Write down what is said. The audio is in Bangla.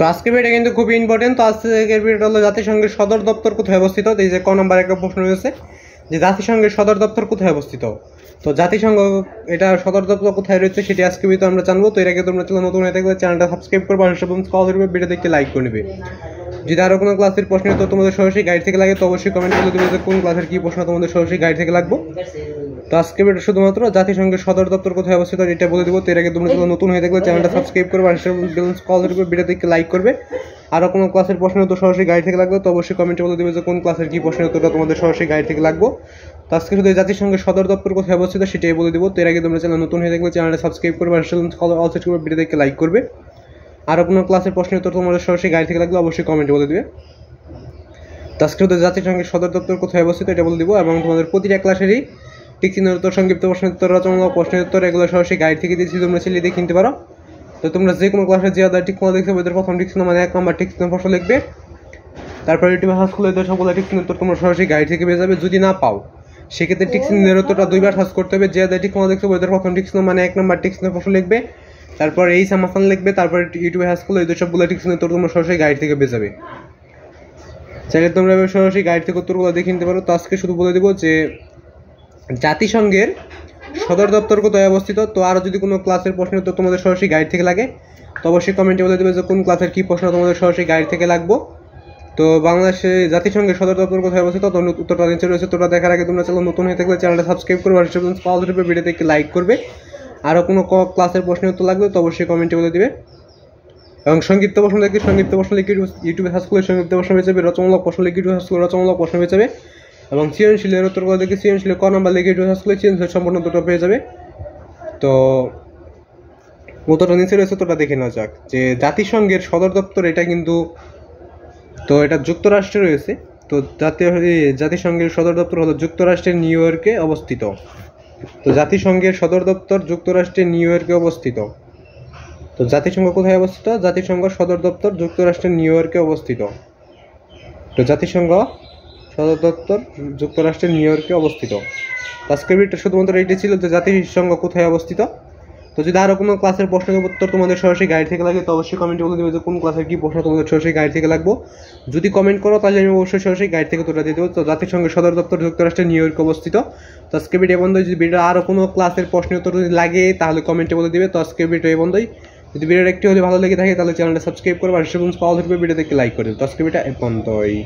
তো আজকের ভিডিও কিন্তু খুবই ইম্পর্টেন্ট তো আজকের ভিডিওটা হলো জাতিসংঘের সদর দপ্তর কোথায় অবস্থিত এই যে ক নম্বর একটা প্রশ্ন রয়েছে যে জাতিসংঘের সদর দপ্তর কোথায় অবস্থিত তো জাতিসংঘ এটা সদর দপ্তর কোথায় রয়েছে সেটি আজকে ভিডিও আমরা জানবো তো এর আগে তোমরা চলো নতুন হয়ে চ্যানেলটা সাবস্ক্রাইব করবে আর করবে ভিডিও দেখতে লাইক করে নেবে যদি আরও কোনো ক্লাসের প্রশ্ন তো তোমাদের সরাসরি গাইড থেকে লাগে তো অবশ্যই কমেন্ট করে দেবে যে কোন ক্লাসের কী প্রশ্ন তোমাদের সরাসরি গাইড থেকে লাগবো তো আজকে ভিডিও শুধুমাত্র জাতিসংঘের সদর দপ্তর কোথায় অবস্থিত এটা বলে দেবো তো এর আগে তোমরা নতুন হয়ে থাকলে চ্যানেলটা সাবস্ক্রাইব করবে আর কলের উপর ভিডিওতে লাইক করবে আরও কোনো ক্লাসের প্রশ্ন তো সরাসরি গাইড থেকে লাগবে তো অবশ্যই কমেন্টে বলে দেবে যে কোন ক্লাসের কী প্রশ্ন উত্তরটা তোমাদের সরাসরি গাইড থেকে লাগবো তো আজকে শুধু জাতিসংঘের সদর দপ্তর কোথায় অবস্থিত সেটাই বলে দেবো তো এর আগে তোমরা চ্যানেল নতুন হয়ে থাকলে চ্যানেলটা সাবস্ক্রাইব করবে আর কলের অলসেট করবে ভিডিওতে লাইক করবে আরও কোনো ক্লাসের প্রশ্ন উত্তর তোমাদের সরাসরি গাড়ি থেকে লাগলে অবশ্যই কমেন্টে বলে দিবে তাস্কৃত জাতির সঙ্গে সদর দপ্তর কোথায় অবস্থিত এটা বলে দিব এবং তোমাদের প্রতিটা ক্লাসেরই ঠিক চিহ্ন উত্তর সংক্ষিপ্ত প্রশ্ন উত্তর রচনা প্রশ্নের উত্তর এগুলো সরাসরি গাইড থেকে দিয়েছি তোমরা ছেলে দিয়ে কিনতে পারো তো তোমরা যে কোনো ক্লাসে যে আদার ঠিক দেখছো ওদের প্রথম ঠিক চিহ্ন মানে এক নম্বর ঠিক চিহ্ন প্রশ্ন লিখবে তারপরে ইউটিউবে হাস খুলে দেওয়া সকল ঠিক চিহ্ন উত্তর তোমরা সরাসরি গাড়ি থেকে পেয়ে যাবে যদি না পাও সেক্ষেত্রে ঠিক চিহ্নের উত্তরটা দুইবার সার্চ করতে হবে যে আদার ঠিক দেখছো ওদের প্রথম ঠিক চিহ্ন মানে এক নম্বর ঠিক চিহ্ন প্রশ্ন লিখবে তারপর এই সামাসান লিখবে তারপর ইউটিউবে হ্যাস করলে এই সবগুলো ঠিক শুনে তোর তোমরা সরাসরি গাইড থেকে বেঁচাবে চাইলে তোমরা সরাসরি গাইড থেকে উত্তরগুলো দেখে নিতে পারো তো আজকে শুধু বলে দেবো যে জাতিসংঘের সদর দপ্তর কোথায় অবস্থিত তো আরও যদি কোনো ক্লাসের প্রশ্ন তো তোমাদের সরাসরি গাইড থেকে লাগে তো অবশ্যই কমেন্টে বলে দেবে যে কোন ক্লাসের কী প্রশ্ন তোমাদের সরাসরি গাইড থেকে লাগবো তো বাংলাদেশে জাতিসংঘের সদর দপ্তর কোথায় অবস্থিত তো উত্তরটা নিচে রয়েছে তোমরা দেখার আগে তোমরা চলো নতুন হয়ে থাকলে চ্যানেলটা সাবস্ক্রাইব করবে আর পাওয়া ভিডিওতে একটি লাইক করবে আরও কোনো ক্লাসের প্রশ্নের উত্তর লাগবে তো অবশ্যই কমেন্টে বলে দিবে এবং সংক্ষিপ্ত প্রশ্ন দেখলে সংক্ষিপ্ত প্রশ্ন লিখে ইউটিউবে সার্চ করলে সংক্ষিপ্ত প্রশ্ন পেয়ে যাবে রচনামূলক প্রশ্ন লিখে ইউটিউবে সার্চ করলে রচনামূলক প্রশ্ন পেয়ে যাবে এবং সৃজনশীলের উত্তর করে দেখে সৃজনশীলের ক নাম্বার লিখে ইউটিউবে সার্চ করলে সৃজনশীল সম্পূর্ণ দুটো পেয়ে যাবে তো উত্তরটা নিচে রয়েছে উত্তরটা দেখে নেওয়া যাক যে জাতিসংঘের সদর দপ্তর এটা কিন্তু তো এটা যুক্তরাষ্ট্রে রয়েছে তো জাতীয় জাতিসংঘের সদর দপ্তর হলো যুক্তরাষ্ট্রের নিউ ইয়র্কে অবস্থিত তো জাতিসংঘের সদর দপ্তর যুক্তরাষ্ট্রের নিউ ইয়র্কে অবস্থিত তো জাতিসংঘ কোথায় অবস্থিত জাতিসংঘ সদর দপ্তর যুক্তরাষ্ট্রের নিউ ইয়র্কে অবস্থিত তো জাতিসংঘ সদর দপ্তর যুক্তরাষ্ট্রের নিউ ইয়র্কে অবস্থিত আজকের ভিডিওটা শুধুমাত্র এইটি ছিল যে জাতিসংঘ কোথায় অবস্থিত তো যদি আরও কোনো ক্লাসের প্রশ্নের উত্তর তোমাদের সরাসরি গাইড থেকে লাগে তো অবশ্যই কমেন্টে বলে দেবে যে কোন ক্লাসের কী প্রশ্ন তোমাদের সরাসরি গাইড থেকে লাগবো যদি কমেন্ট করো তাহলে আমি অবশ্যই সরাসরি গাইড থেকে তোটা দিয়ে দেবো তো সঙ্গে সদর দপ্তর যুক্তরাষ্ট্রের নিউ ইয়র্কে অবস্থিত তো আজকে ভিডিও বন্ধ যদি ভিডিও আরও কোনো ক্লাসের প্রশ্নের উত্তর যদি লাগে তাহলে কমেন্টে বলে দেবে তো আজকে ভিডিও বন্ধই যদি ভিডিওটা একটু হলে ভালো লেগে থাকে তাহলে চ্যানেলটা সাবস্ক্রাইব করবে আর সেগুলো পাওয়া থাকবে ভিডিওতে লাইক করে দেবে তো আজকে ভিডিওটা এ বন্ধই